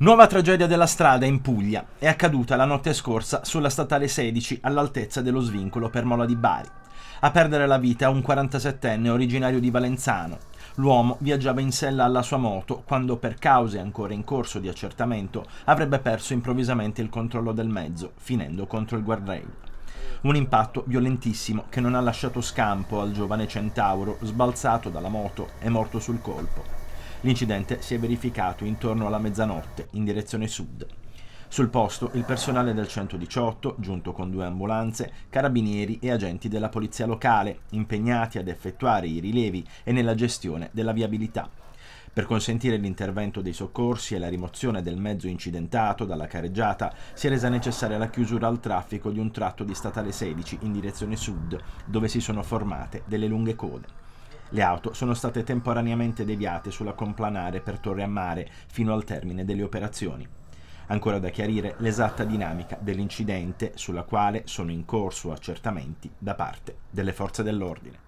Nuova tragedia della strada in Puglia. È accaduta la notte scorsa sulla statale 16 all'altezza dello svincolo per Mola di Bari. A perdere la vita un 47enne originario di Valenzano. L'uomo viaggiava in sella alla sua moto quando per cause ancora in corso di accertamento avrebbe perso improvvisamente il controllo del mezzo, finendo contro il guardrail. Un impatto violentissimo che non ha lasciato scampo al giovane centauro sbalzato dalla moto e morto sul colpo. L'incidente si è verificato intorno alla mezzanotte, in direzione sud. Sul posto il personale del 118, giunto con due ambulanze, carabinieri e agenti della polizia locale, impegnati ad effettuare i rilevi e nella gestione della viabilità. Per consentire l'intervento dei soccorsi e la rimozione del mezzo incidentato dalla careggiata, si è resa necessaria la chiusura al traffico di un tratto di statale 16 in direzione sud, dove si sono formate delle lunghe code. Le auto sono state temporaneamente deviate sulla complanare per Torre a Mare fino al termine delle operazioni. Ancora da chiarire l'esatta dinamica dell'incidente sulla quale sono in corso accertamenti da parte delle forze dell'ordine.